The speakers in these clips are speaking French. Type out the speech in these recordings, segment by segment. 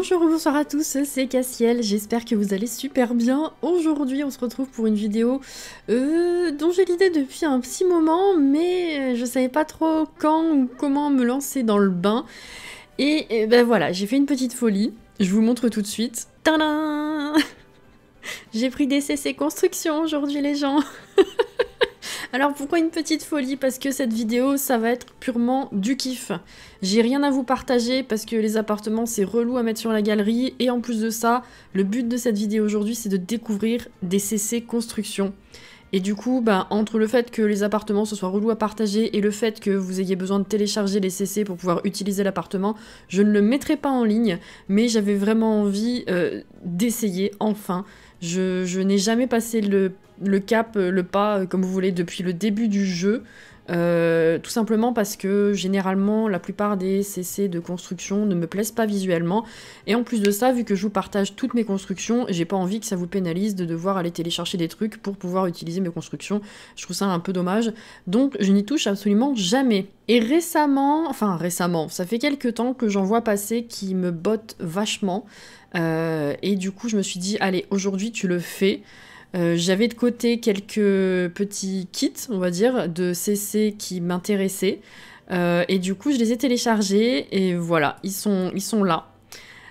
Bonjour bonsoir à tous, c'est Cassiel, j'espère que vous allez super bien. Aujourd'hui on se retrouve pour une vidéo euh, dont j'ai l'idée depuis un petit moment mais je savais pas trop quand ou comment me lancer dans le bain. Et, ben voilà, j'ai fait une petite folie, je vous montre tout de suite. Tadam J'ai pris des CC construction aujourd'hui les gens Alors pourquoi une petite folie Parce que cette vidéo, ça va être purement du kiff. J'ai rien à vous partager parce que les appartements, c'est relou à mettre sur la galerie. Et en plus de ça, le but de cette vidéo aujourd'hui, c'est de découvrir des CC construction. Et du coup, bah, entre le fait que les appartements se soient relous à partager et le fait que vous ayez besoin de télécharger les CC pour pouvoir utiliser l'appartement, je ne le mettrai pas en ligne, mais j'avais vraiment envie euh, d'essayer enfin. Je, je n'ai jamais passé le le cap, euh, le pas, euh, comme vous voulez, depuis le début du jeu. Euh, tout simplement parce que généralement la plupart des CC de construction ne me plaisent pas visuellement et en plus de ça vu que je vous partage toutes mes constructions j'ai pas envie que ça vous pénalise de devoir aller télécharger des trucs pour pouvoir utiliser mes constructions je trouve ça un peu dommage donc je n'y touche absolument jamais et récemment, enfin récemment, ça fait quelques temps que j'en vois passer qui me bottent vachement et du coup je me suis dit allez aujourd'hui tu le fais euh, j'avais de côté quelques petits kits, on va dire, de CC qui m'intéressaient. Euh, et du coup, je les ai téléchargés et voilà, ils sont, ils sont là.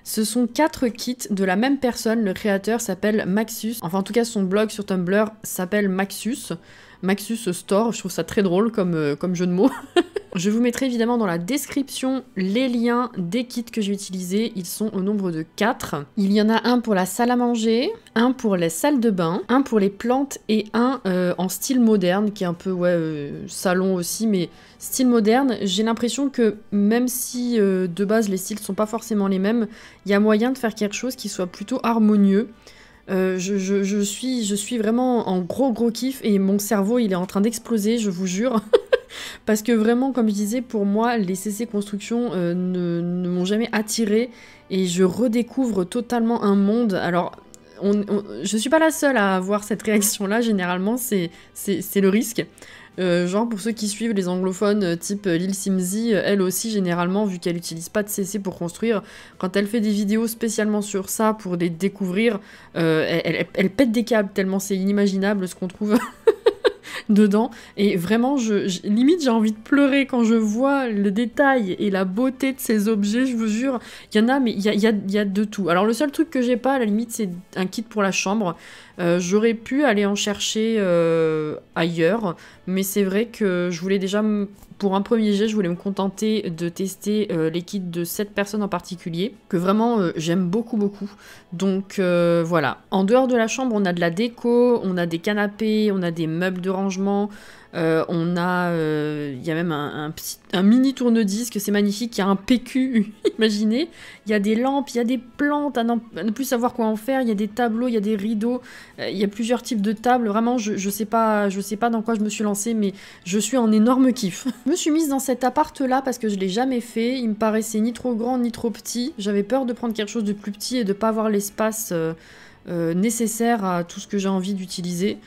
Ce sont quatre kits de la même personne. Le créateur s'appelle Maxus. Enfin, en tout cas, son blog sur Tumblr s'appelle Maxus. Maxus Store. Je trouve ça très drôle comme, euh, comme jeu de mots. je vous mettrai évidemment dans la description les liens des kits que j'ai utilisés. Ils sont au nombre de 4. Il y en a un pour la salle à manger, un pour les salles de bain, un pour les plantes et un euh, en style moderne qui est un peu euh, salon aussi, mais style moderne. J'ai l'impression que même si de base les styles sont pas forcément les mêmes, il y a moyen de faire quelque chose qui soit plutôt harmonieux. Euh, je, suis, vraiment en gros gros kiff et mon cerveau il est en train d'exploser, je vous jure. Parce que vraiment, comme je disais, pour moi, les CC constructions euh, ne, m'ont jamais attiré et je redécouvre totalement un monde. Alors, je suis pas la seule à avoir cette réaction-là, généralement, c'est le risque. Euh, genre pour ceux qui suivent les anglophones euh, type euh, Lil Simsy, elle aussi généralement vu qu'elle n'utilise pas de CC pour construire, quand elle fait des vidéos spécialement sur ça pour les découvrir, elle, pète des câbles tellement c'est inimaginable ce qu'on trouve. dedans. Et vraiment, je, limite, j'ai envie de pleurer quand je vois le détail et la beauté de ces objets, je vous jure. Il y en a, mais il y a, y a, de tout. Alors, le seul truc que j'ai pas, à la limite, c'est un kit pour la chambre. Euh, j'aurais pu aller en chercher euh, ailleurs, mais c'est vrai que je voulais déjà pour un premier jet, je voulais me contenter de tester euh, les kits de cette personne en particulier, que vraiment euh, j'aime beaucoup beaucoup. Donc euh, voilà, en dehors de la chambre, on a de la déco, on a des canapés, on a des meubles de rangement, euh, on a, il euh, y a même un, mini tourne-disque, c'est magnifique. Il y a un PQ, imaginez. Il y a des lampes, il y a des plantes, à, ne plus savoir quoi en faire. Il y a des tableaux, il y a des rideaux, euh, il y a plusieurs types de tables. Vraiment, je, ne sais pas, je sais pas dans quoi je me suis lancée, mais je suis en énorme kiff. je me suis mise dans cet appart là parce que je l'ai jamais fait. Il me paraissait ni trop grand ni trop petit. J'avais peur de prendre quelque chose de plus petit et de pas avoir l'espace nécessaire à tout ce que j'ai envie d'utiliser.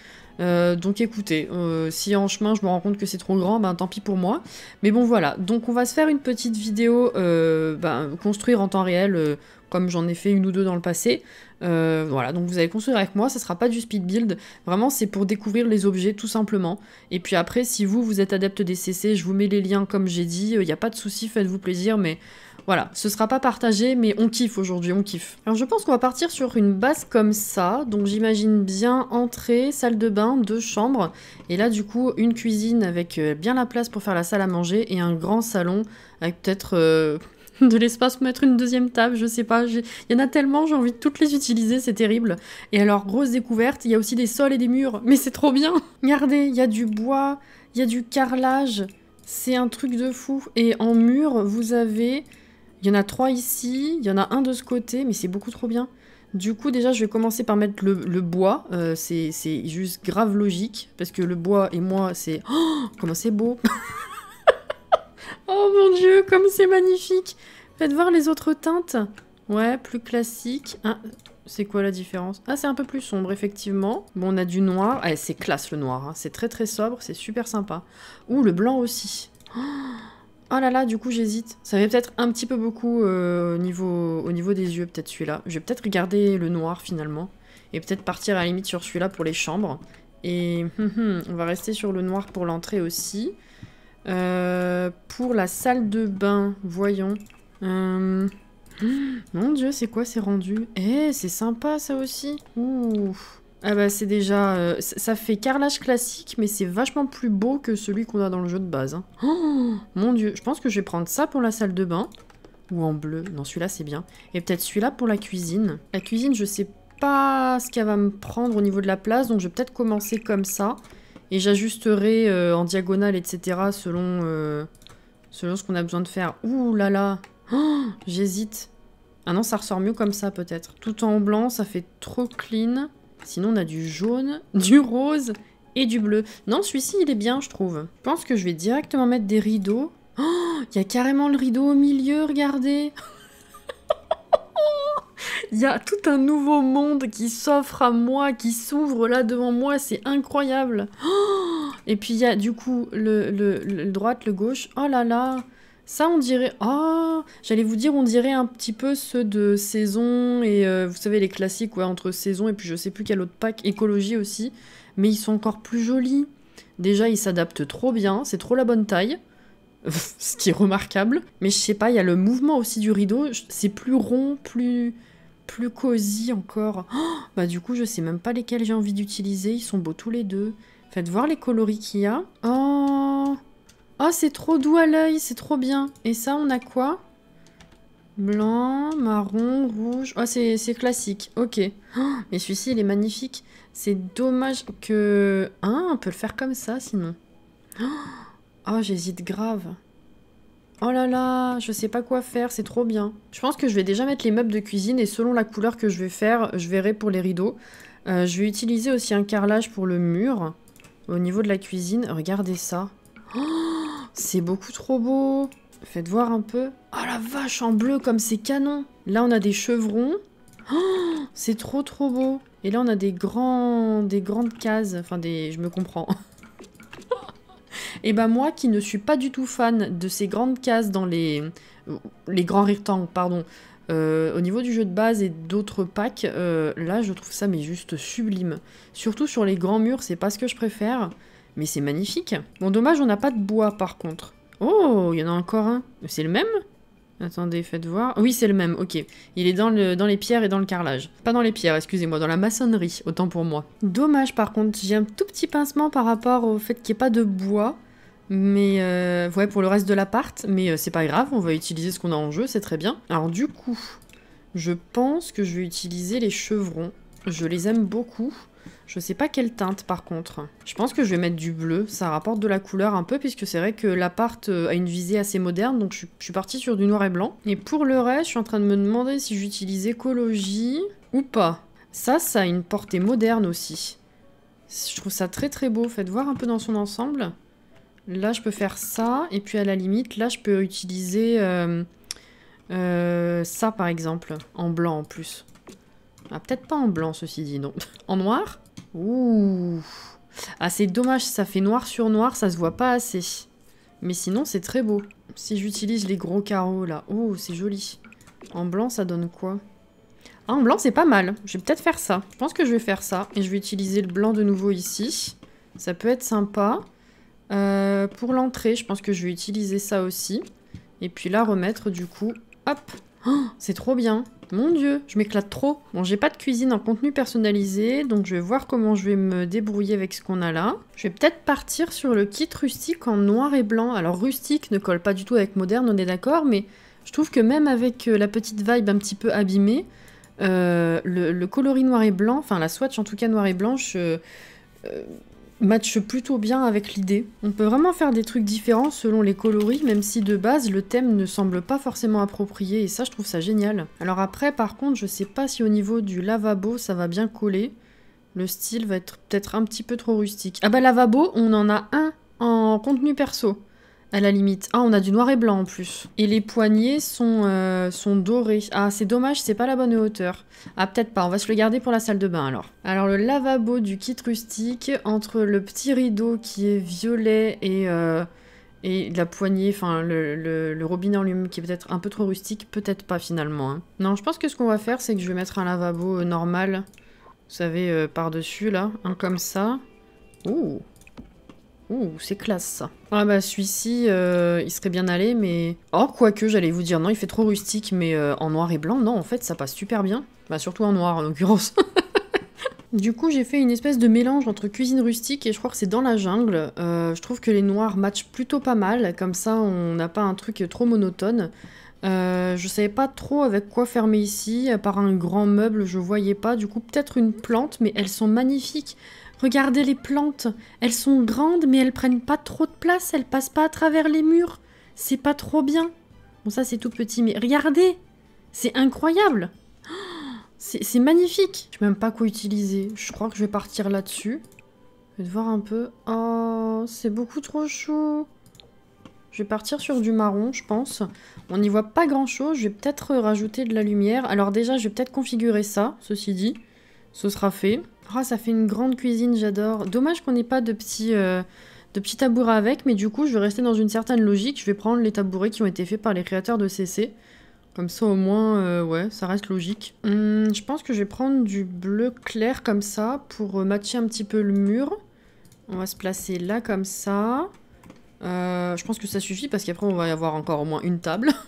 Euh, donc écoutez, euh, si en chemin je me rends compte que c'est trop grand, ben tant pis pour moi. Mais bon voilà, donc on va se faire une petite vidéo euh, ben, construire en temps réel, comme j'en ai fait une ou deux dans le passé. voilà, donc vous allez construire avec moi, ça sera pas du speed build, vraiment c'est pour découvrir les objets tout simplement. Et puis après, si vous, vous êtes adepte des CC, je vous mets les liens comme j'ai dit, il n'y a pas de souci, faites-vous plaisir, mais... Voilà, ce sera pas partagé, mais on kiffe aujourd'hui, on kiffe. Alors je pense qu'on va partir sur une base comme ça, donc j'imagine bien entrée, salle de bain, deux chambres, et là du coup une cuisine avec euh, bien la place pour faire la salle à manger, et un grand salon avec peut-être... Euh, de l'espace pour mettre une deuxième table, je sais pas. Il y en a tellement, j'ai envie de toutes les utiliser, c'est terrible. Et alors, grosse découverte, il y a aussi des sols et des murs, mais c'est trop bien Regardez, il y a du bois, il y a du carrelage, c'est un truc de fou. Et en mur, vous avez il y en a trois ici, il y en a un de ce côté, mais c'est beaucoup trop bien. Du coup, déjà, je vais commencer par mettre le, bois. Euh, c'est juste grave logique, parce que le bois et moi, c'est... Oh, comment c'est beau Oh mon dieu, comme c'est magnifique Faites voir les autres teintes. Ouais, plus classique. Ah, c'est quoi la différence Ah, c'est un peu plus sombre, effectivement. Bon, on a du noir. Eh, c'est classe, le noir. Hein. C'est très très sobre, c'est super sympa. Ou le blanc aussi. Oh Oh là là, du coup j'hésite. Ça fait peut-être un petit peu beaucoup euh, au, niveau, au niveau des yeux, peut-être celui-là. Je vais peut-être regarder le noir finalement. Et peut-être partir à la limite sur celui-là pour les chambres. Et hum, hum, on va rester sur le noir pour l'entrée aussi. Euh, pour la salle de bain, voyons. Euh, mon dieu, c'est quoi ces rendus Eh, c'est sympa ça aussi Ouh ah bah c'est déjà... Euh, ça fait carrelage classique, mais c'est vachement plus beau que celui qu'on a dans le jeu de base. Hein. Oh, mon dieu, je pense que je vais prendre ça pour la salle de bain. Ou en bleu. Non, celui-là c'est bien. Et peut-être celui-là pour la cuisine. La cuisine, je sais pas ce qu'elle va me prendre au niveau de la place, donc je vais peut-être commencer comme ça. Et j'ajusterai euh, en diagonale, etc. selon, euh, selon ce qu'on a besoin de faire. Ouh là là oh, J'hésite. Ah non, ça ressort mieux comme ça peut-être. Tout en blanc, ça fait trop clean. Sinon, on a du jaune, du rose et du bleu. Non, celui-ci, il est bien, je trouve. Je pense que je vais directement mettre des rideaux. Oh, il y a carrément le rideau au milieu, regardez Il y a tout un nouveau monde qui s'offre à moi, qui s'ouvre là devant moi, c'est incroyable oh, Et puis il y a du coup le, le, le droite, le gauche. Oh là là ça, on dirait... Oh J'allais vous dire, on dirait un petit peu ceux de saison et... Euh, vous savez, les classiques, ouais, entre saison et puis je sais plus quel autre pack. Écologie aussi. Mais ils sont encore plus jolis. Déjà, ils s'adaptent trop bien. C'est trop la bonne taille. Ce qui est remarquable. Mais je sais pas, il y a le mouvement aussi du rideau. C'est plus rond, plus... Plus cosy encore. bah du coup, je sais même pas lesquels j'ai envie d'utiliser. Ils sont beaux tous les deux. Faites voir les coloris qu'il y a. Oh Oh, c'est trop doux à l'œil, c'est trop bien. Et ça, on a quoi Blanc, marron, rouge. Oh, c'est classique. Ok. Oh, mais celui-ci, il est magnifique. C'est dommage que... Hein, on peut le faire comme ça, sinon. Oh, ah, j'hésite grave. Oh là là, je sais pas quoi faire, c'est trop bien. Je pense que je vais déjà mettre les meubles de cuisine et selon la couleur que je vais faire, je verrai pour les rideaux. Euh, je vais utiliser aussi un carrelage pour le mur au niveau de la cuisine. Regardez ça. Oh c'est beaucoup trop beau. Faites voir un peu. Oh la vache, en bleu comme c'est canon. Là, on a des chevrons. Oh, c'est trop trop beau. Et là, on a des grands, des grandes cases. Enfin, des, je me comprends. Et ben moi, qui ne suis pas du tout fan de ces grandes cases dans les, les grands rectangles, pardon, euh, au niveau du jeu de base et d'autres packs, euh, là, je trouve ça mais juste sublime. Surtout sur les grands murs, c'est pas ce que je préfère. Mais c'est magnifique. Bon, dommage, on n'a pas de bois, par contre. Oh, il y en a encore un. C'est le même Attendez, faites voir. Oui, c'est le même, ok. Il est dans, le, dans les pierres et dans le carrelage. Pas dans les pierres, excusez-moi, dans la maçonnerie, autant pour moi. Dommage par contre, j'ai un tout petit pincement par rapport au fait qu'il n'y ait pas de bois. Mais euh, ouais, pour le reste de l'appart, mais euh, c'est pas grave, on va utiliser ce qu'on a en jeu, c'est très bien. Alors du coup, je pense que je vais utiliser les chevrons. Je les aime beaucoup. Je sais pas quelle teinte par contre. Je pense que je vais mettre du bleu, ça rapporte de la couleur un peu puisque c'est vrai que l'appart euh, a une visée assez moderne donc je suis partie sur du noir et blanc. Et pour le reste, je suis en train de me demander si j'utilise écologie ou pas. Ça, ça a une portée moderne aussi. Je trouve ça très très beau, faites voir un peu dans son ensemble. Là, je peux faire ça, et puis à la limite, là, je peux utiliser euh, euh, ça, par exemple, en blanc en plus. Ah, peut-être pas en blanc, ceci dit, non. En noir Ouh Ah, c'est dommage, ça fait noir sur noir, ça se voit pas assez. Mais sinon, c'est très beau. Si j'utilise les gros carreaux, là. Oh, c'est joli. En blanc, ça donne quoi Ah, en blanc, c'est pas mal. Je vais peut-être faire ça. Je pense que je vais faire ça. Et je vais utiliser le blanc de nouveau ici. Ça peut être sympa. Euh, pour l'entrée, je pense que je vais utiliser ça aussi. Et puis la remettre du coup... Hop oh, C'est trop bien mon dieu, je m'éclate trop. Bon, j'ai pas de cuisine en contenu personnalisé, donc je vais voir comment je vais me débrouiller avec ce qu'on a là. Je vais peut-être partir sur le kit rustique en noir et blanc. Alors rustique ne colle pas du tout avec moderne, on est d'accord, mais je trouve que même avec euh, la petite vibe un petit peu abîmée, euh, le, coloris noir et blanc, enfin la swatch en tout cas noir et blanche, euh, matche plutôt bien avec l'idée. On peut vraiment faire des trucs différents selon les coloris, même si de base le thème ne semble pas forcément approprié, et ça je trouve ça génial. Alors après par contre je sais pas si au niveau du lavabo ça va bien coller, le style va être peut-être un petit peu trop rustique. Ah bah lavabo on en a un en contenu perso à la limite. Ah, on a du noir et blanc en plus. Et les poignées sont, euh, sont dorées. Ah, c'est dommage, c'est pas la bonne hauteur. Ah, peut-être pas, on va se le garder pour la salle de bain alors. Alors, le lavabo du kit rustique, entre le petit rideau qui est violet et... Euh, la poignée, enfin le, le, robinet en lume, qui est peut-être un peu trop rustique, peut-être pas finalement. Hein. Non, je pense que ce qu'on va faire, c'est que je vais mettre un lavabo euh, normal, vous savez, par-dessus là, un comme ça. Ouh Ouh, c'est classe ça. Ah bah celui-ci, euh, il serait bien allé, mais... Oh, quoique, j'allais vous dire, non, il fait trop rustique, mais euh, en noir et blanc, non, en fait, ça passe super bien. Bah surtout en noir, en l'occurrence. Du coup, j'ai fait une espèce de mélange entre cuisine rustique et je crois que c'est dans la jungle. Euh, je trouve que les noirs matchent plutôt pas mal, comme ça on n'a pas un truc trop monotone. je savais pas trop avec quoi fermer ici, à part un grand meuble, je voyais pas. Du coup, peut-être une plante, mais elles sont magnifiques. Regardez les plantes. Elles sont grandes, mais elles prennent pas trop de place. Elles passent pas à travers les murs. C'est pas trop bien. Bon, ça, c'est tout petit, mais regardez C'est incroyable C'est magnifique Je sais même pas quoi utiliser. Je crois que je vais partir là-dessus. Je vais voir un peu. Oh, c'est beaucoup trop chaud je vais partir sur du marron, je pense. On n'y voit pas grand-chose. Je vais peut-être rajouter de la lumière. Alors déjà, je vais peut-être configurer ça, ceci dit. Ce sera fait. Oh, ça fait une grande cuisine, j'adore. Dommage qu'on n'ait pas de petits, euh, de petits tabourets avec, mais du coup, je vais rester dans une certaine logique. Je vais prendre les tabourets qui ont été faits par les créateurs de CC. Comme ça, au moins, euh, ouais, ça reste logique. Hum, je pense que je vais prendre du bleu clair comme ça pour euh, matcher un petit peu le mur. On va se placer là comme ça. je pense que ça suffit parce qu'après, on va y avoir encore au moins une table.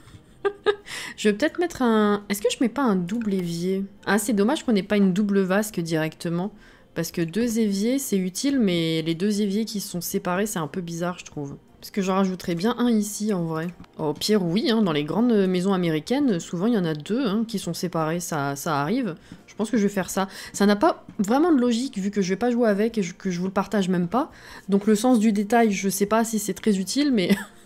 je vais peut-être mettre un... Est-ce que je mets pas un double évier Ah, c'est dommage qu'on n'ait pas une double vasque directement. Parce que deux éviers, c'est utile, mais les deux éviers qui sont séparés, c'est un peu bizarre, je trouve. Parce que j'en rajouterais bien un ici, en vrai. Au pire, oui, hein, dans les grandes maisons américaines, souvent, il y en a deux hein, qui sont séparés, ça, ça arrive. Je pense que je vais faire ça. Ça n'a pas vraiment de logique vu que je vais pas jouer avec et que je vous le partage même pas. Donc le sens du détail, je sais pas si c'est très utile, mais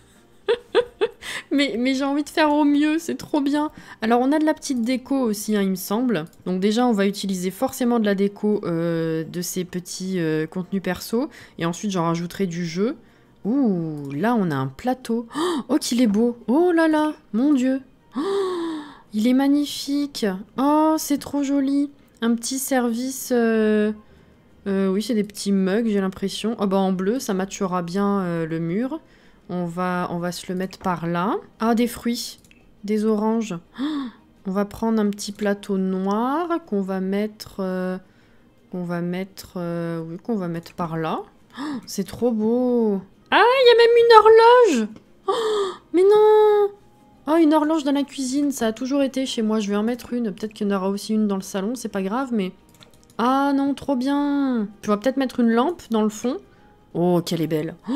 mais, j'ai envie de faire au mieux, c'est trop bien. Alors on a de la petite déco aussi, hein, il me semble. Donc déjà on va utiliser forcément de la déco euh, de ces petits euh, contenus perso. Et ensuite j'en rajouterai du jeu. Ouh, là on a un plateau. Oh, oh qu'il est beau. Oh là là, mon dieu. Oh, il est magnifique. Oh c'est trop joli. Un petit service... Euh, oui, c'est des petits mugs, j'ai l'impression. Oh bah en bleu, ça matchera bien le mur. On va, on va se le mettre par là. Ah, des fruits. Des oranges. on va prendre un petit plateau noir qu'on va mettre... Euh, qu'on va mettre... Euh, oui, qu'on va mettre par là. Oh, c'est trop beau Ah, il y a même une horloge oh, Mais non Oh, une horloge dans la cuisine, ça a toujours été chez moi. Je vais en mettre une. Peut-être qu'il y en aura aussi une dans le salon, c'est pas grave, mais... Ah non, trop bien Je vais peut-être mettre une lampe dans le fond. Oh, qu'elle est belle oh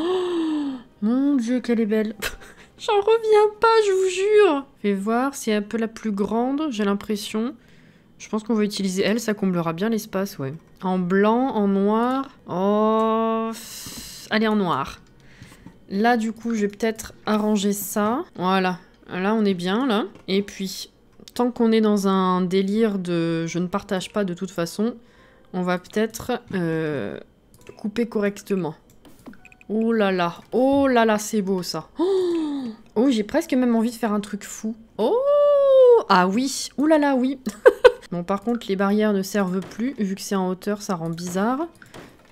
mon dieu, qu'elle est belle. J'en reviens pas, je vous jure. Je vais voir, c'est un peu la plus grande, j'ai l'impression. Je pense qu'on va utiliser elle, ça comblera bien l'espace, ouais. En blanc, en noir. Oh... Allez, en noir. Là, du coup, je vais peut-être arranger ça. Voilà. Là, on est bien, là. Et puis, tant qu'on est dans un délire de je ne partage pas de toute façon, on va peut-être euh, couper correctement. Oh là là, oh là là, c'est beau ça. Oh, oh, j'ai presque même envie de faire un truc fou. Oh Ah oui, oh là là, oui. bon, par contre, les barrières ne servent plus, vu que c'est en hauteur, ça rend bizarre.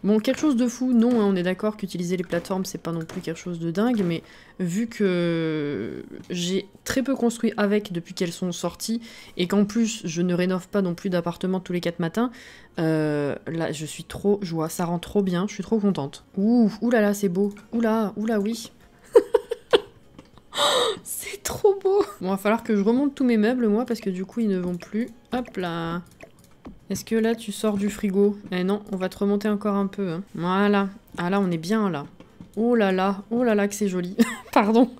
Bon, quelque chose de fou, non, hein, on est d'accord qu'utiliser les plateformes, c'est pas non plus quelque chose de dingue, mais vu que j'ai très peu construit avec depuis qu'elles sont sorties, et qu'en plus, je ne rénove pas non plus d'appartements tous les 4 matins, euh, là, je suis trop joie, ça rend trop bien, je suis trop contente. Ouh, oulala, là là, c'est beau. Oula, oula, oui. c'est trop beau Bon, va falloir que je remonte tous mes meubles, moi, parce que du coup, ils ne vont plus. Hop là est-ce que là, tu sors du frigo Eh non, on va te remonter encore un peu. Hein. Voilà. Ah là, on est bien, là. Oh là là, oh là là que c'est joli. Pardon.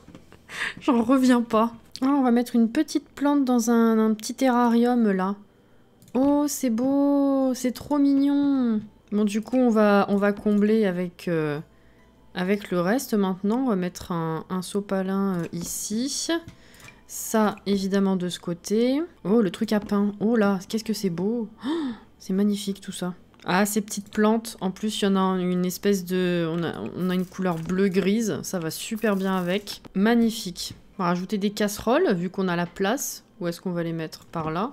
J'en reviens pas. Ah, on va mettre une petite plante dans un, petit terrarium, là. Oh, c'est beau C'est trop mignon Bon, du coup, on va, on va combler avec, euh, avec le reste maintenant. On va mettre un, sopalin euh, ici. Ça, évidemment, de ce côté. Oh, le truc à pain. Oh là, qu'est-ce que c'est beau oh, C'est magnifique, tout ça. Ah, ces petites plantes. En plus, il y en a une espèce de... On a, une couleur bleu-grise. Ça va super bien avec. Magnifique. On va rajouter des casseroles, vu qu'on a la place. Où est-ce qu'on va les mettre Par là.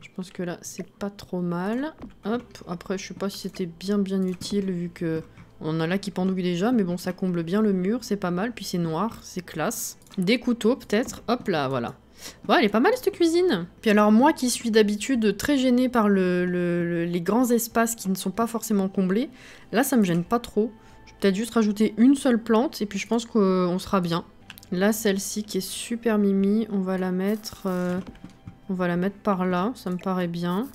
Je pense que là, c'est pas trop mal. Hop, après, je sais pas si c'était bien bien utile, vu que... On a là qui pendouille déjà, mais bon, ça comble bien le mur, c'est pas mal. Puis c'est noir, c'est classe. Des couteaux peut-être. Hop là, voilà. Ouais, elle est pas mal cette cuisine. Puis alors moi qui suis d'habitude très gênée par les grands espaces qui ne sont pas forcément comblés, là ça me gêne pas trop. Je vais peut-être juste rajouter une seule plante et puis je pense qu'on sera bien. Là celle-ci qui est super mimi, on va la mettre, euh, on va la mettre par là, ça me paraît bien.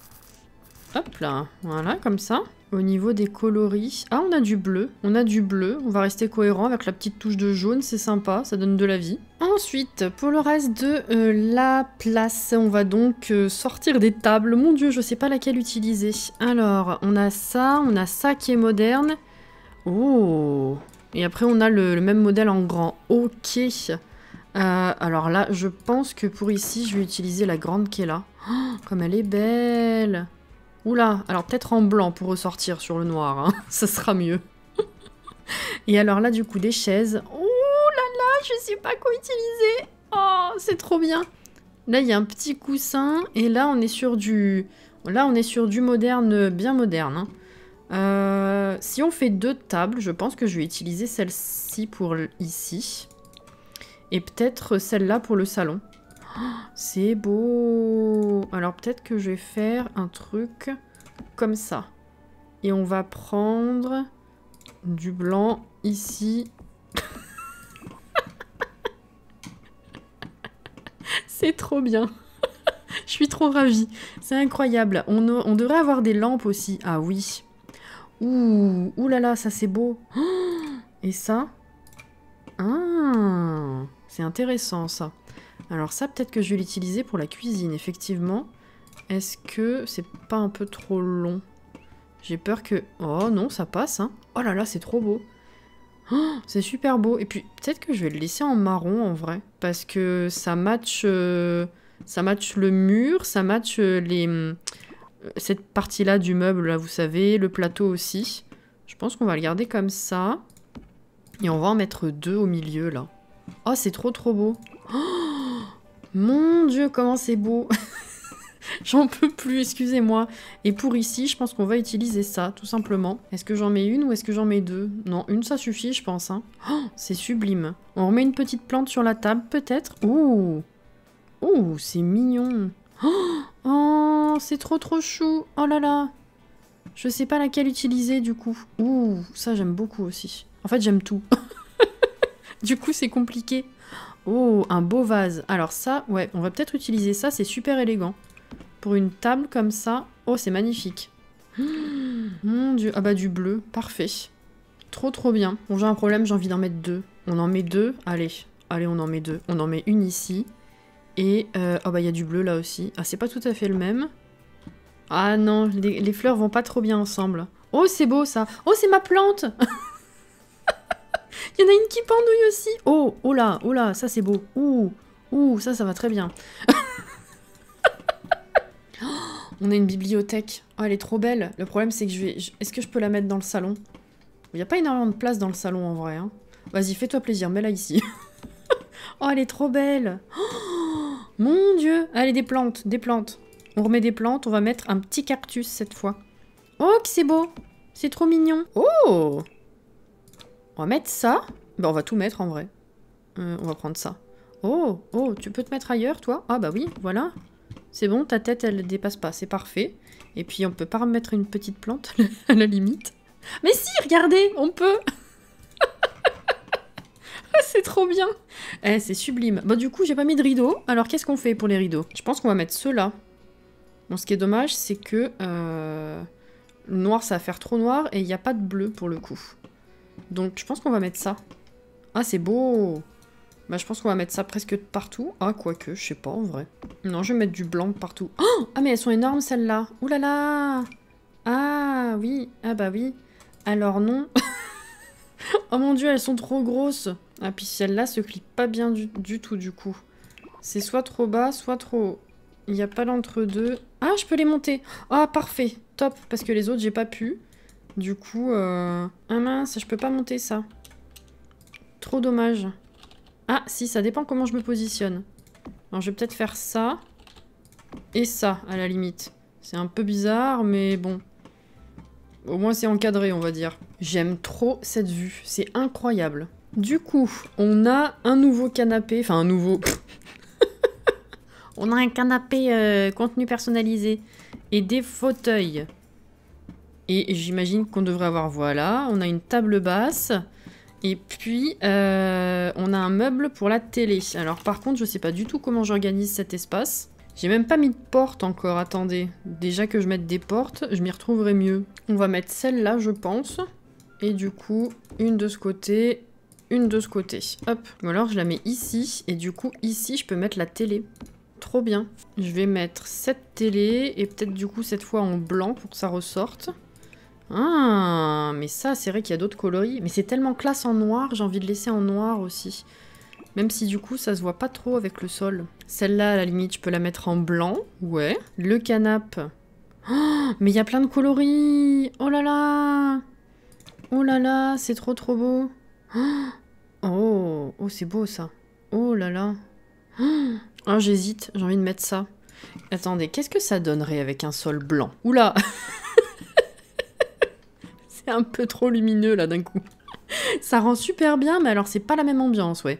Hop là, voilà, comme ça. Au niveau des coloris... Ah, on a du bleu. On a du bleu. On va rester cohérent avec la petite touche de jaune. C'est sympa, ça donne de la vie. Ensuite, pour le reste de euh, la place, on va donc euh, sortir des tables. Mon dieu, je sais pas laquelle utiliser. Alors, on a ça, on a ça qui est moderne. Oh Et après, on a le, même modèle en grand. Ok euh, Alors là, je pense que pour ici, je vais utiliser la grande qui est là. Oh, comme elle est belle Oula, alors peut-être en blanc pour ressortir sur le noir, hein. ça sera mieux. Et alors là, du coup, des chaises. Ouh là là, je sais pas quoi utiliser. Oh, c'est trop bien. Là, il y a un petit coussin. Et là, on est sur du... Là, on est sur du moderne, bien moderne. Hein. Euh, si on fait deux tables, je pense que je vais utiliser celle-ci pour ici. Et peut-être celle-là pour le salon c'est beau Alors peut-être que je vais faire un truc comme ça. Et on va prendre du blanc ici. c'est trop bien Je suis trop ravie. C'est incroyable. On, devrait avoir des lampes aussi. Ah oui. Ouh, là là, ça c'est beau. et ça ah, c'est intéressant ça. Alors ça, peut-être que je vais l'utiliser pour la cuisine, effectivement. Est-ce que c'est pas un peu trop long J'ai peur que... Oh non, ça passe, hein. Oh là là, c'est trop beau. Oh, c'est super beau. Et puis, peut-être que je vais le laisser en marron, en vrai. Parce que ça match... Euh, ça match le mur, ça match euh, les... Euh, cette partie-là du meuble, là, vous savez. Le plateau aussi. Je pense qu'on va le garder comme ça. Et on va en mettre deux au milieu, là. Oh, c'est trop trop beau. Oh, mon Dieu, comment c'est beau J'en peux plus, excusez-moi. Et pour ici, je pense qu'on va utiliser ça, tout simplement. Est-ce que j'en mets une ou est-ce que j'en mets deux Non, une ça suffit, je pense. Hein. Oh, c'est sublime. On remet une petite plante sur la table, peut-être Ouh Ouh, c'est mignon oh, oh c'est trop trop chou Oh là là Je sais pas laquelle utiliser, du coup. Ouh, ça j'aime beaucoup aussi. En fait, j'aime tout. du coup, c'est compliqué. Oh, un beau vase. Alors ça, ouais, on va peut-être utiliser ça, c'est super élégant. Pour une table comme ça. Oh, c'est magnifique. Mon dieu, ah bah du bleu, parfait. Trop trop bien. Bon, j'ai un problème, j'ai envie d'en mettre deux. On en met deux, allez. Allez, on en met deux. On en met une ici. Et, euh... oh bah il y a du bleu là aussi. Ah, c'est pas tout à fait le même. Ah non, les fleurs vont pas trop bien ensemble. Oh, c'est beau ça. Oh, c'est ma plante Il y en a une qui pendouille aussi. Oh, oh là, oh là, ça c'est beau. Ouh, ouh, ça, ça va très bien. on a une bibliothèque. Oh, elle est trop belle. Le problème, c'est que je vais... Est-ce que je peux la mettre dans le salon Il n'y a pas énormément de place dans le salon, en vrai. Hein. Vas-y, fais-toi plaisir, mets-la ici. oh, elle est trop belle. mon Dieu. Allez, ah, des plantes, des plantes. On remet des plantes, on va mettre un petit cactus cette fois. Oh, que c'est beau C'est trop mignon Oh on va mettre ça. ben on va tout mettre en vrai. Euh, on va prendre ça. Oh, oh, tu peux te mettre ailleurs, toi Ah bah oui, voilà. C'est bon, ta tête, elle dépasse pas, c'est parfait. Et puis, on peut pas remettre une petite plante, à la limite. Mais si, regardez, on peut ah, C'est trop bien eh, c'est sublime. Bah du coup, j'ai pas mis de rideau. Alors, qu'est-ce qu'on fait pour les rideaux Je pense qu'on va mettre ceux-là. Bon, ce qui est dommage, c'est que... le euh, noir, ça va faire trop noir, et il n'y a pas de bleu, pour le coup. Donc je pense qu'on va mettre ça. Ah, c'est beau Bah, je pense qu'on va mettre ça presque partout. Ah, quoique, je sais pas, en vrai. Non, je vais mettre du blanc partout. Oh ah, mais elles sont énormes, celles-là Ouh là là Ah, oui Ah bah oui Alors non Oh mon dieu, elles sont trop grosses Ah, puis celle-là se clip pas bien du, tout, du coup. C'est soit trop bas, soit trop haut. Il n'y a pas l'entre-deux. Ah, je peux les monter Ah, parfait Top Parce que les autres, j'ai pas pu. Du coup, euh, ah mince, je peux pas monter ça. Trop dommage. Ah si, ça dépend comment je me positionne. Alors je vais peut-être faire ça et ça à la limite. C'est un peu bizarre, mais bon. Au moins c'est encadré, on va dire. J'aime trop cette vue, c'est incroyable. Du coup, on a un nouveau canapé, enfin un nouveau... on a un canapé euh, contenu personnalisé et des fauteuils. Et j'imagine qu'on devrait avoir, voilà, on a une table basse. Et puis, euh, on a un meuble pour la télé. Alors par contre, je sais pas du tout comment j'organise cet espace. J'ai même pas mis de porte encore, attendez. Déjà que je mette des portes, je m'y retrouverai mieux. On va mettre celle-là, je pense. Et du coup, une de ce côté, une de ce côté. Hop. Ou alors je la mets ici, et du coup, ici, je peux mettre la télé. Trop bien. Je vais mettre cette télé, et peut-être du coup, cette fois en blanc pour que ça ressorte. Ah, mais ça, c'est vrai qu'il y a d'autres coloris. Mais c'est tellement classe en noir, j'ai envie de laisser en noir aussi. Même si du coup, ça se voit pas trop avec le sol. Celle-là, à la limite, je peux la mettre en blanc. Ouais. Le canap. Oh, mais il y a plein de coloris Oh là là Oh là là, c'est trop trop beau Oh, oh c'est beau ça. Oh là là. Oh, j'hésite, j'ai envie de mettre ça. Attendez, qu'est-ce que ça donnerait avec un sol blanc Oula un peu trop lumineux là d'un coup. ça rend super bien, mais alors c'est pas la même ambiance, ouais.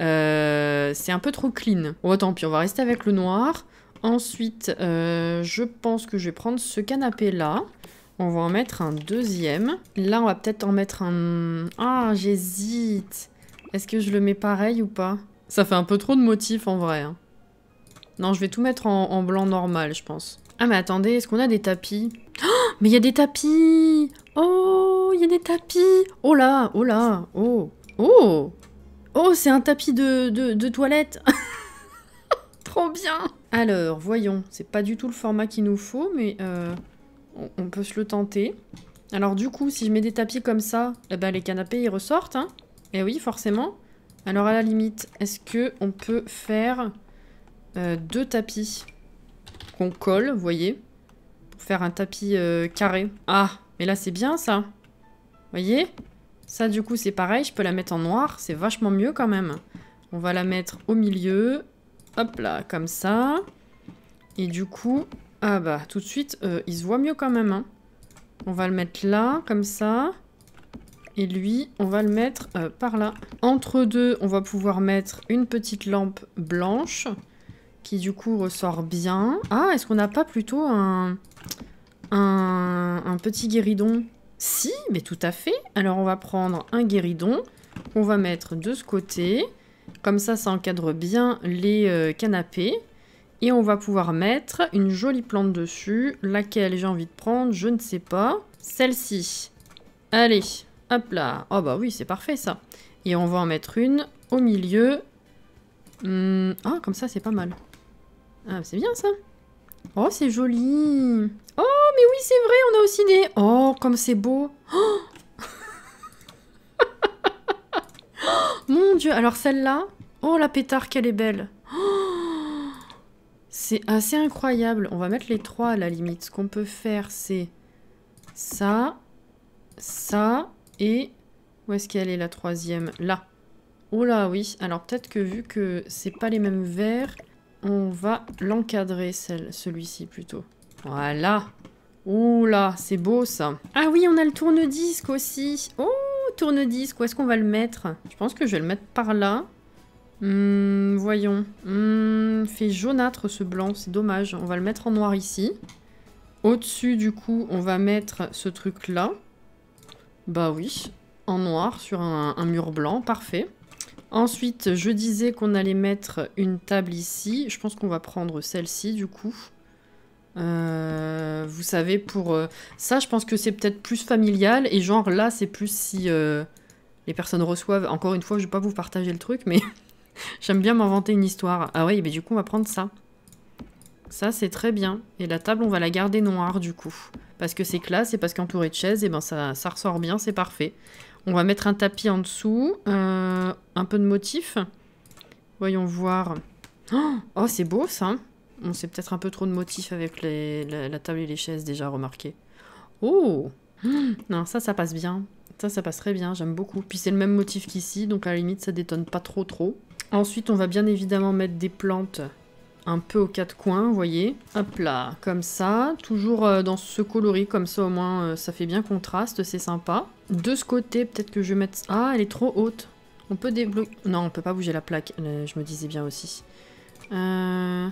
Euh, c'est un peu trop clean. Bon, oh, tant pis, on va rester avec le noir. Ensuite, euh, je pense que je vais prendre ce canapé-là. On va en mettre un deuxième. Là, on va peut-être en mettre un... Ah, j'hésite. Est-ce que je le mets pareil ou pas Ça fait un peu trop de motifs, en vrai. Hein. Non, je vais tout mettre en, blanc normal, je pense. Ah, mais attendez, est-ce qu'on a des tapis oh mais il y a des tapis Oh, il y a des tapis Oh là, oh là, oh, oh Oh, c'est un tapis de, toilette Trop bien Alors, voyons, c'est pas du tout le format qu'il nous faut, mais euh, on, peut se le tenter. Alors du coup, si je mets des tapis comme ça, eh ben, les canapés, ils ressortent, hein Eh oui, forcément alors à la limite, est-ce que on peut faire euh, deux tapis qu'on colle, vous voyez faire un tapis euh, carré. Ah, mais là c'est bien ça. Voyez Ça du coup c'est pareil, je peux la mettre en noir, c'est vachement mieux quand même. On va la mettre au milieu. Hop là, comme ça. Et du coup, ah bah tout de suite, euh, il se voit mieux quand même. Hein. On va le mettre là, comme ça. Et lui, on va le mettre euh, par là. Entre deux, on va pouvoir mettre une petite lampe blanche qui du coup ressort bien. Ah, est-ce qu'on n'a pas plutôt un un, petit guéridon Si, mais tout à fait. Alors on va prendre un guéridon On va mettre de ce côté. Comme ça, ça encadre bien les euh, canapés. Et on va pouvoir mettre une jolie plante dessus. Laquelle j'ai envie de prendre, je ne sais pas. Celle-ci. Allez, hop là. Oh bah oui, c'est parfait ça. Et on va en mettre une au milieu. Hmm, ah, comme ça, c'est pas mal. Ah, c'est bien ça. Oh, c'est joli. Oh, mais oui, c'est vrai, on a aussi des... Oh, comme c'est beau. Oh Mon dieu, alors celle-là. Oh, la pétard, qu'elle est belle. Oh c'est assez incroyable. On va mettre les trois à la limite. Ce qu'on peut faire, c'est ça, ça et... Où est-ce qu'elle est la troisième Là. Oh là, oui. Alors peut-être que vu que c'est pas les mêmes verres, on va l'encadrer, celui-ci plutôt. Voilà. Oula, c'est beau ça. Ah oui, on a le tourne-disque aussi. Oh, tourne-disque, où est-ce qu'on va le mettre Je pense que je vais le mettre par là. Hmm, voyons. Hmm, fait jaunâtre ce blanc, c'est dommage. On va le mettre en noir ici. Au-dessus, du coup, on va mettre ce truc-là. Bah oui, en noir sur un mur blanc, parfait. Ensuite, je disais qu'on allait mettre une table ici. Je pense qu'on va prendre celle-ci, du coup. Euh, vous savez, pour... Euh, ça, je pense que c'est peut-être plus familial. Et genre, là, c'est plus si euh, les personnes reçoivent... Encore une fois, je vais pas vous partager le truc, mais j'aime bien m'inventer une histoire. Ah ouais, mais du coup, on va prendre ça. Ça, c'est très bien. Et la table, on va la garder noire, du coup. Parce que c'est classe et parce qu'entouré de chaises, et eh ben, ça, ça ressort bien, c'est parfait. On va mettre un tapis en dessous. Euh, un peu de motif. Voyons voir. Oh, c'est beau ça. On sait peut-être un peu trop de motifs avec la, table et les chaises déjà remarquées, Oh Non, ça, ça passe bien. Ça, ça passe très bien. J'aime beaucoup. Puis c'est le même motif qu'ici, donc à la limite, ça détonne pas trop trop. Ensuite, on va bien évidemment mettre des plantes un peu aux quatre coins, vous voyez. Hop là, comme ça, toujours euh, dans ce coloris, comme ça au moins euh, ça fait bien contraste, c'est sympa. De ce côté, peut-être que je vais mettre... Ah, elle est trop haute. On peut débloquer... Non, on peut pas bouger la plaque, euh, je me disais bien aussi. On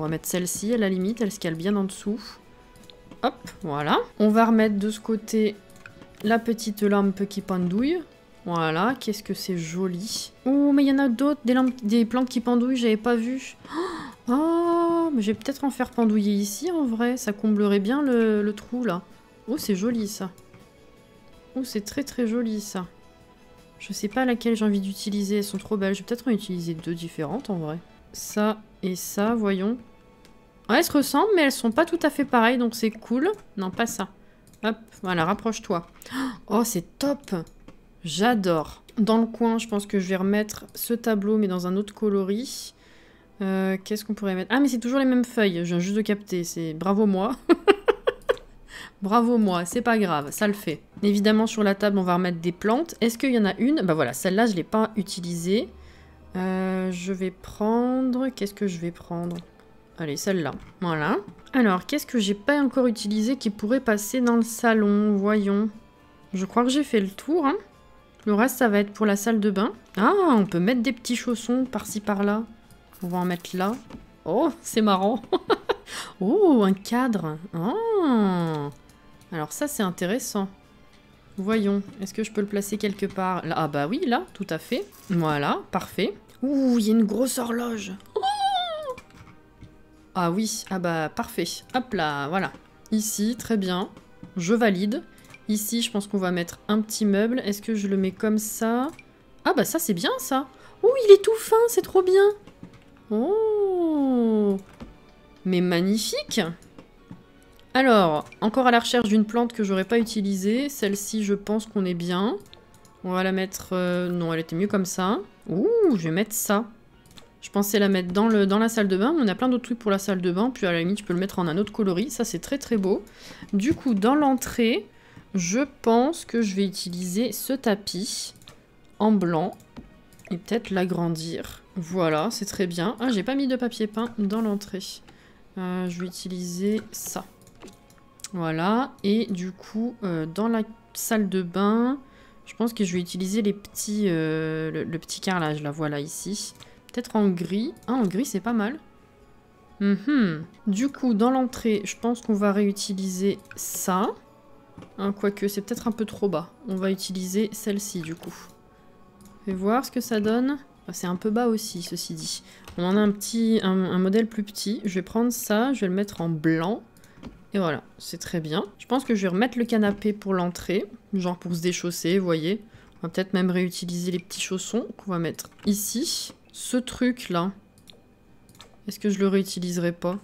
va mettre celle-ci à la limite, elle se bien en dessous. Hop, voilà. On va remettre de ce côté la petite lampe qui pendouille. Voilà, qu'est-ce que c'est joli. Oh, mais il y en a d'autres, des, lampes, des plantes qui pendouillent, j'avais pas vu. Oh, Oh, mais je vais peut-être en faire pendouiller ici en vrai. Ça comblerait bien le, trou là. Oh, c'est joli ça. Oh, c'est très très joli ça. Je sais pas laquelle j'ai envie d'utiliser. Elles sont trop belles. Je vais peut-être en utiliser deux différentes en vrai. Ça et ça, voyons. elles se ressemblent, mais elles sont pas tout à fait pareilles, donc c'est cool. Non, pas ça. Hop, voilà, rapproche-toi. Oh, c'est top J'adore. Dans le coin, je pense que je vais remettre ce tableau, mais dans un autre coloris. Euh, qu'est-ce qu'on pourrait mettre Ah, mais c'est toujours les mêmes feuilles. Je viens juste de capter. C'est bravo moi. bravo moi. C'est pas grave. Ça le fait. Évidemment, sur la table, on va remettre des plantes. Est-ce qu'il y en a une Bah voilà, celle-là, je l'ai pas utilisée. Euh, je vais prendre... Qu'est-ce que je vais prendre Allez, celle-là. Voilà. Alors, qu'est-ce que j'ai pas encore utilisé qui pourrait passer dans le salon Voyons. Je crois que j'ai fait le tour. Hein. Le reste, ça va être pour la salle de bain. Ah, on peut mettre des petits chaussons par-ci par-là. On va en mettre là. Oh, c'est marrant. oh, un cadre. Oh. Alors ça, c'est intéressant. Voyons, est-ce que je peux le placer quelque part Ah bah oui, là, tout à fait. Voilà, parfait. Ouh, il y a une grosse horloge. Oh. ah oui, ah bah parfait. Hop là, voilà. Ici, très bien. Je valide. Ici, je pense qu'on va mettre un petit meuble. Est-ce que je le mets comme ça Ah bah ça, c'est bien ça. Oh, il est tout fin, c'est trop bien. Oh Mais magnifique Alors, encore à la recherche d'une plante que j'aurais pas utilisée. Celle-ci, je pense qu'on est bien. On va la mettre... Euh, non, elle était mieux comme ça. Ouh, je vais mettre ça. Je pensais la mettre dans, le, dans la salle de bain. On a plein d'autres trucs pour la salle de bain. Puis à la limite, je peux le mettre en un autre coloris. Ça, c'est très très beau. Du coup, dans l'entrée, je pense que je vais utiliser ce tapis en blanc. Et peut-être l'agrandir. Voilà, c'est très bien. Ah, j'ai pas mis de papier peint dans l'entrée. Euh, je vais utiliser ça. Voilà, et du coup, euh, dans la salle de bain, je pense que je vais utiliser les petits, euh, le, petit carrelage, là, voilà, ici. Peut-être en gris. Ah, en gris, c'est pas mal. Mhm. Du coup, dans l'entrée, je pense qu'on va réutiliser ça. Hein, quoique, c'est peut-être un peu trop bas. On va utiliser celle-ci, du coup. Je vais voir ce que ça donne. C'est un peu bas aussi, ceci dit. On en a un petit, un, modèle plus petit. Je vais prendre ça, je vais le mettre en blanc. Et voilà, c'est très bien. Je pense que je vais remettre le canapé pour l'entrée, genre pour se déchausser, vous voyez. On va peut-être même réutiliser les petits chaussons qu'on va mettre ici. Ce truc-là, est-ce que je le réutiliserai pas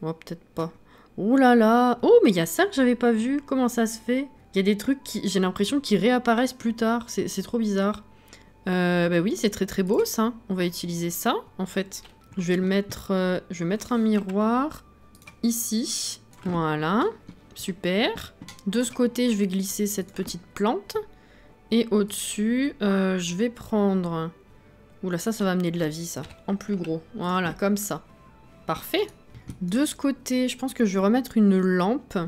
moi peut-être pas. Oh là là Oh, mais il y a ça que j'avais pas vu Comment ça se fait Il y a des trucs qui... J'ai l'impression qui réapparaissent plus tard. C'est trop bizarre. Euh, bah oui, c'est très très beau ça. On va utiliser ça en fait. Je vais le mettre, euh, je vais mettre un miroir ici. Voilà, super. De ce côté, je vais glisser cette petite plante. Et au-dessus, euh, je vais prendre... Oula, ça, ça va amener de la vie, ça. En plus gros. Voilà, comme ça. Parfait. De ce côté, je pense que je vais remettre une lampe.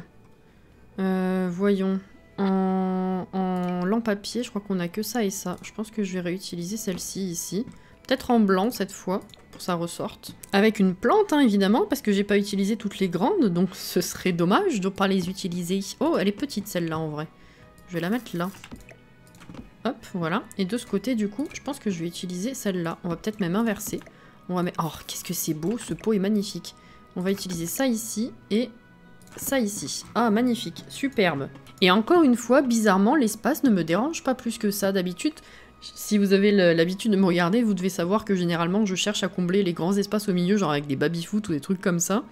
Euh, voyons. En, en papier, je crois qu'on a que ça et ça. Je pense que je vais réutiliser celle-ci ici. Peut-être en blanc cette fois, pour sa ça ressorte. Avec une plante, hein, évidemment, parce que j'ai pas utilisé toutes les grandes, donc ce serait dommage de pas les utiliser. Oh, elle est petite celle-là en vrai. Je vais la mettre là. Hop, voilà. Et de ce côté, du coup, je pense que je vais utiliser celle-là. On va peut-être même inverser. On va mettre... Oh, qu'est-ce que c'est beau, ce pot est magnifique. On va utiliser ça ici et ça ici. Ah, magnifique, superbe. Et encore une fois, bizarrement, l'espace ne me dérange pas plus que ça. D'habitude, si vous avez l'habitude de me regarder, vous devez savoir que généralement je cherche à combler les grands espaces au milieu, genre avec des baby ou des trucs comme ça.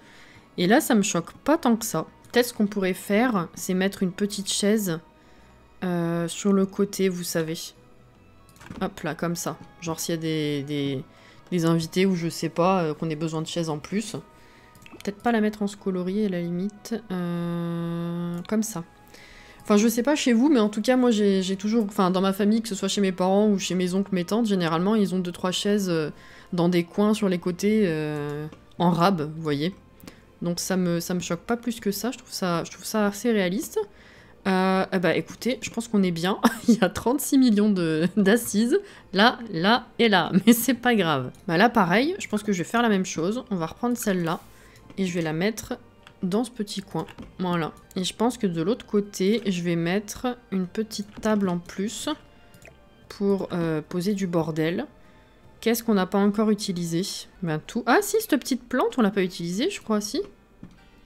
Et là, ça me choque pas tant que ça. Peut-être ce qu'on pourrait faire, c'est mettre une petite chaise euh, sur le côté, vous savez. Hop là, comme ça. Genre s'il y a des, des, invités ou je sais pas, euh, qu'on ait besoin de chaises en plus. Peut-être pas la mettre en ce colorier à la limite. Euh, comme ça. Enfin, je sais pas chez vous, mais en tout cas, moi, j'ai toujours... Enfin, dans ma famille, que ce soit chez mes parents ou chez mes oncles, mes tantes, généralement, ils ont deux, trois chaises euh, dans des coins sur les côtés euh, en rab, vous voyez. Donc ça me, ça me choque pas plus que ça, je trouve ça, je trouve ça assez réaliste. bah écoutez, je pense qu'on est bien. Il y a 36 millions d'assises, là, là et là, mais c'est pas grave. Bah là pareil, je pense que je vais faire la même chose. On va reprendre celle-là et je vais la mettre dans ce petit coin. Voilà. Et je pense que de l'autre côté, je vais mettre une petite table en plus pour euh, poser du bordel. Qu'est-ce qu'on n'a pas encore utilisé Ben tout. Ah si, cette petite plante, on l'a pas utilisée, je crois, si.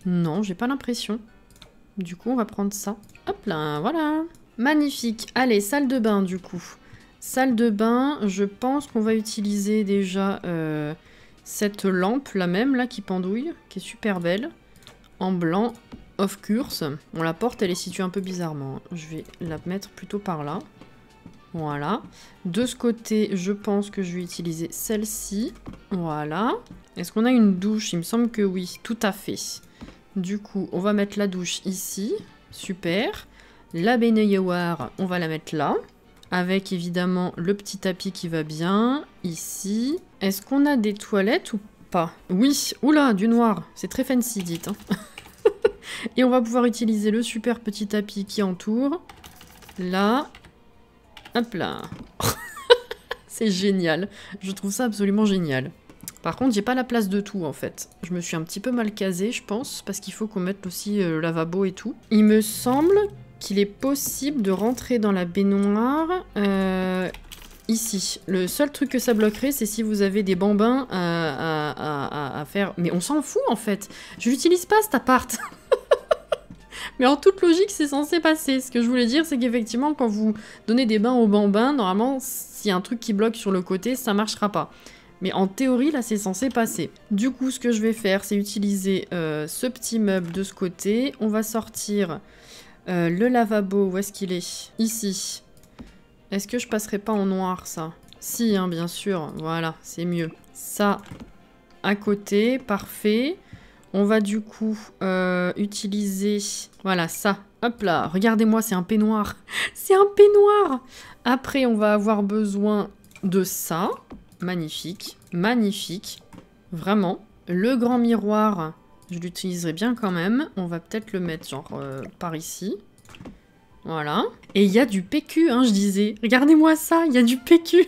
Non, j'ai pas l'impression. Du coup, on va prendre ça. Hop là, voilà. Magnifique. Allez, salle de bain, du coup. Salle de bain, je pense qu'on va utiliser déjà euh, cette lampe, la même, là, qui pendouille, qui est super belle en blanc, off course. Bon, la porte, elle est située un peu bizarrement. Hein. Je vais la mettre plutôt par là. Voilà. De ce côté, je pense que je vais utiliser celle-ci. Voilà. Est-ce qu'on a une douche Il me semble que oui, tout à fait. Du coup, on va mettre la douche ici. Super. La baignoire, on va la mettre là. Avec évidemment le petit tapis qui va bien. Ici. Est-ce qu'on a des toilettes ou oui, oula, du noir. C'est très fancy, dites. Hein. Et on va pouvoir utiliser le super petit tapis qui entoure. Là. Hop là. C'est génial. Je trouve ça absolument génial. Par contre, j'ai pas la place de tout en fait. Je me suis un petit peu mal casée, je pense, parce qu'il faut qu'on mette aussi euh, le lavabo et tout. Il me semble qu'il est possible de rentrer dans la baignoire euh, ici. Le seul truc que ça bloquerait, c'est si vous avez des bambins à, faire. Mais on s'en fout en fait. Je l'utilise pas cet appart. Mais en toute logique, c'est censé passer. Ce que je voulais dire, c'est qu'effectivement, quand vous donnez des bains aux bambins, normalement, s'il y a un truc qui bloque sur le côté, ça marchera pas. Mais en théorie, là, c'est censé passer. Du coup, ce que je vais faire, c'est utiliser euh, ce petit meuble de ce côté. On va sortir euh, le lavabo. Où est-ce qu'il est Ici. Est-ce que je passerai pas en noir, ça Si, hein, bien sûr. Voilà, c'est mieux. Ça, à côté, parfait. On va du coup euh, utiliser... Voilà, ça. Hop là, regardez-moi, c'est un peignoir. c'est un peignoir Après, on va avoir besoin de ça. Magnifique, magnifique. Vraiment. Le grand miroir, je l'utiliserai bien quand même. On va peut-être le mettre genre euh, par ici. Voilà. Et il y a du PQ, hein, je disais. Regardez-moi ça, il y a du PQ.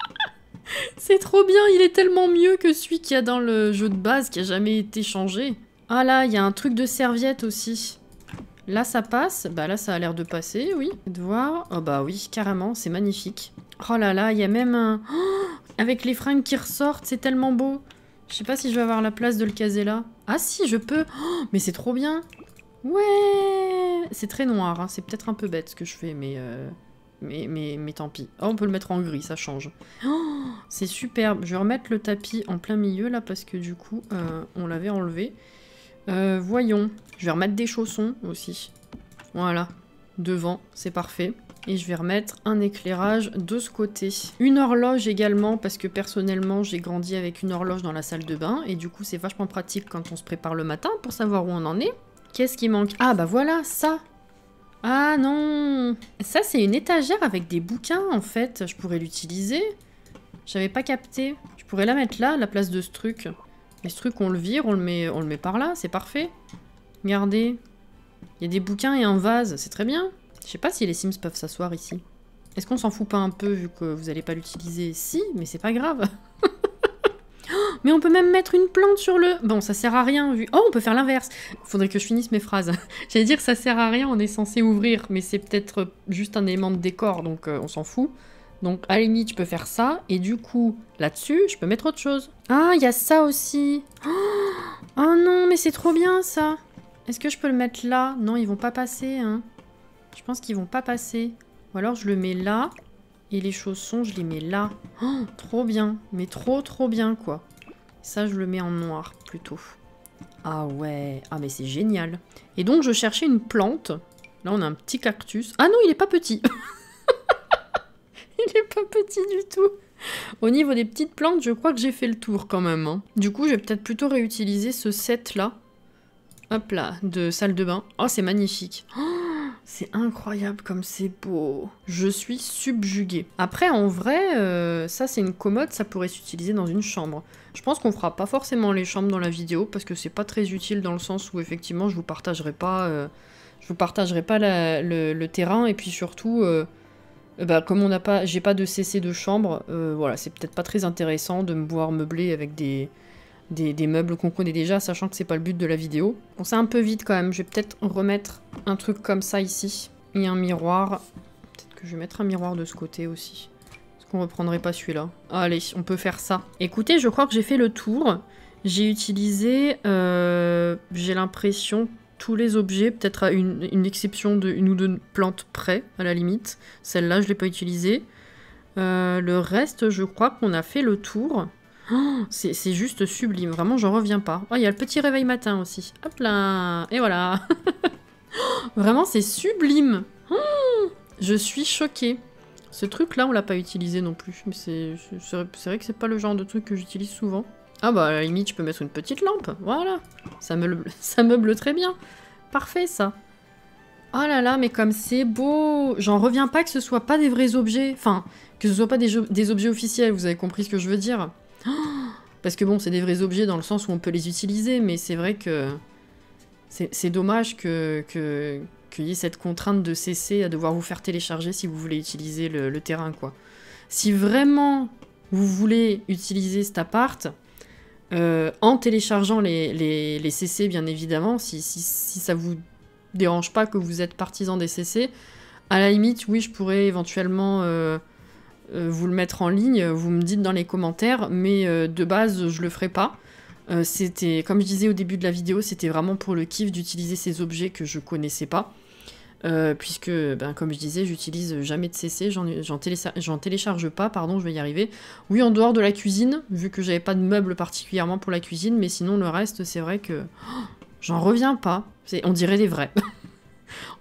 C'est trop bien, il est tellement mieux que celui qu'il y a dans le jeu de base qui a jamais été changé. Ah là, il y a un truc de serviette aussi. Là, ça passe. Bah là, ça a l'air de passer, oui. De voir. Oh bah oui, carrément, c'est magnifique. Oh là là, il y a même un... Oh, avec les fringues qui ressortent, c'est tellement beau. Je sais pas si je vais avoir la place de le caser là. Ah si, je peux. Oh, mais c'est trop bien. Ouais C'est très noir, hein. c'est peut-être un peu bête ce que je fais, mais, euh, mais, mais, tant pis. Ah, on peut le mettre en gris, ça change. Oh c'est superbe Je vais remettre le tapis en plein milieu, là, parce que du coup, euh, on l'avait enlevé. Euh, voyons. Je vais remettre des chaussons, aussi. Voilà. Devant, c'est parfait. Et je vais remettre un éclairage de ce côté. Une horloge également, parce que personnellement, j'ai grandi avec une horloge dans la salle de bain. Et du coup, c'est vachement pratique quand on se prépare le matin pour savoir où on en est. Qu'est-ce qui manque Ah bah voilà, ça Ah non Ça c'est une étagère avec des bouquins en fait, je pourrais l'utiliser. J'avais pas capté. Je pourrais la mettre là, à la place de ce truc. Les trucs on le vire, on le met, on le met par là, c'est parfait. Regardez, il y a des bouquins et un vase, c'est très bien. Je sais pas si les Sims peuvent s'asseoir ici. Est-ce qu'on s'en fout pas un peu vu que vous allez pas l'utiliser Si, mais c'est pas grave mais on peut même mettre une plante sur le... Bon, ça sert à rien, vu... Oh, on peut faire l'inverse Faudrait que je finisse mes phrases. J'allais dire, que ça sert à rien, on est censé ouvrir, mais c'est peut-être juste un élément de décor, donc euh, on s'en fout. Donc, à la limite, je peux faire ça, et du coup, là-dessus, je peux mettre autre chose. Ah, il y a ça aussi oh, non, mais c'est trop bien, ça Est-ce que je peux le mettre là Non, ils vont pas passer, hein. Je pense qu'ils vont pas passer. Ou alors, je le mets là, et les chaussons, je les mets là. Oh, trop bien. Mais trop, trop bien, quoi. Ça, je le mets en noir, plutôt. Ah ouais, ah mais c'est génial. Et donc, je cherchais une plante. Là, on a un petit cactus. Ah non, il est pas petit Il est pas petit du tout Au niveau des petites plantes, je crois que j'ai fait le tour quand même. Hein. Du coup, je vais peut-être plutôt réutiliser ce set-là. Hop là, de salle de bain. Oh, c'est magnifique. Oh c'est incroyable comme c'est beau. Je suis subjuguée. Après, en vrai, euh, ça c'est une commode, ça pourrait s'utiliser dans une chambre. Je pense qu'on fera pas forcément les chambres dans la vidéo parce que c'est pas très utile dans le sens où effectivement je vous partagerai pas, euh, je vous partagerai pas le, terrain et puis surtout. Euh, bah, comme on n'a pas, j'ai pas de CC de chambre, voilà, c'est peut-être pas très intéressant de me voir meubler avec des, des, meubles qu'on connaît déjà, sachant que c'est pas le but de la vidéo. Bon, c'est un peu vite quand même. Je vais peut-être remettre un truc comme ça ici. Et un miroir. Peut-être que je vais mettre un miroir de ce côté aussi. Est-ce qu'on reprendrait pas celui-là Allez, on peut faire ça. Écoutez, je crois que j'ai fait le tour. J'ai utilisé, euh, j'ai l'impression, tous les objets, peut-être à une, exception d'une ou deux plantes près, à la limite. Celle-là, je l'ai pas utilisée. Euh, le reste, je crois qu'on a fait le tour. Oh, c'est juste sublime, vraiment j'en reviens pas. Oh, il y a le petit réveil matin aussi. Hop là Et voilà oh, Vraiment, c'est sublime hmm, Je suis choquée. Ce truc-là, on l'a pas utilisé non plus. Mais c'est vrai que c'est pas le genre de truc que j'utilise souvent. Ah bah, à la limite, je peux mettre une petite lampe. Voilà Ça me ça très bien. Parfait, ça. Oh là là, mais comme c'est beau J'en reviens pas que ce soit pas des vrais objets. Enfin, que ce soit pas des objets officiels, vous avez compris ce que je veux dire. Parce que bon, c'est des vrais objets dans le sens où on peut les utiliser, mais c'est vrai que c'est dommage que qu'il y ait cette contrainte de CC à devoir vous faire télécharger si vous voulez utiliser le, terrain, quoi. Si vraiment vous voulez utiliser cet appart, euh, en téléchargeant les, CC, bien évidemment, si, si, si ça vous dérange pas que vous êtes partisan des CC, à la limite, oui, je pourrais éventuellement... Euh, euh, vous le mettre en ligne, vous me dites dans les commentaires, mais euh, de base, je le ferai pas. Euh, c'était, comme je disais au début de la vidéo, c'était vraiment pour le kiff d'utiliser ces objets que je connaissais pas. puisque, ben, comme je disais, j'utilise jamais de CC, j'en télécharge, pas, pardon, je vais y arriver. Oui, en dehors de la cuisine, vu que j'avais pas de meubles particulièrement pour la cuisine, mais sinon le reste, c'est vrai que oh, j'en reviens pas. On dirait des vrais.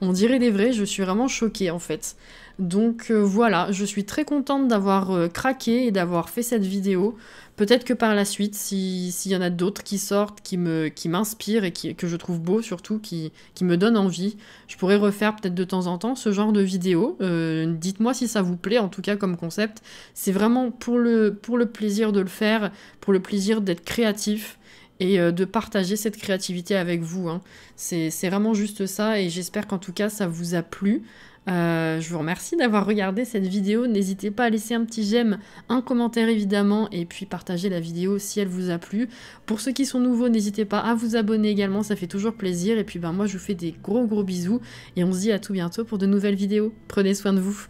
On dirait des vrais, je suis vraiment choquée en fait. Donc euh, voilà, je suis très contente d'avoir euh, craqué et d'avoir fait cette vidéo. Peut-être que par la suite, s'il y en a d'autres qui sortent, qui m'inspirent et que je trouve beau surtout, qui, me donnent envie, je pourrais refaire peut-être de temps en temps ce genre de vidéo. Euh, dites-moi si ça vous plaît en tout cas comme concept. C'est vraiment pour le, pour le plaisir de le faire, pour le plaisir d'être créatif et euh, de partager cette créativité avec vous. Hein. C'est vraiment juste ça et j'espère qu'en tout cas ça vous a plu. Euh, je vous remercie d'avoir regardé cette vidéo. N'hésitez pas à laisser un petit j'aime, un commentaire évidemment, et puis partager la vidéo si elle vous a plu. Pour ceux qui sont nouveaux, n'hésitez pas à vous abonner également, ça fait toujours plaisir. Et puis ben, moi je vous fais des gros gros bisous et on se dit à tout bientôt pour de nouvelles vidéos. Prenez soin de vous.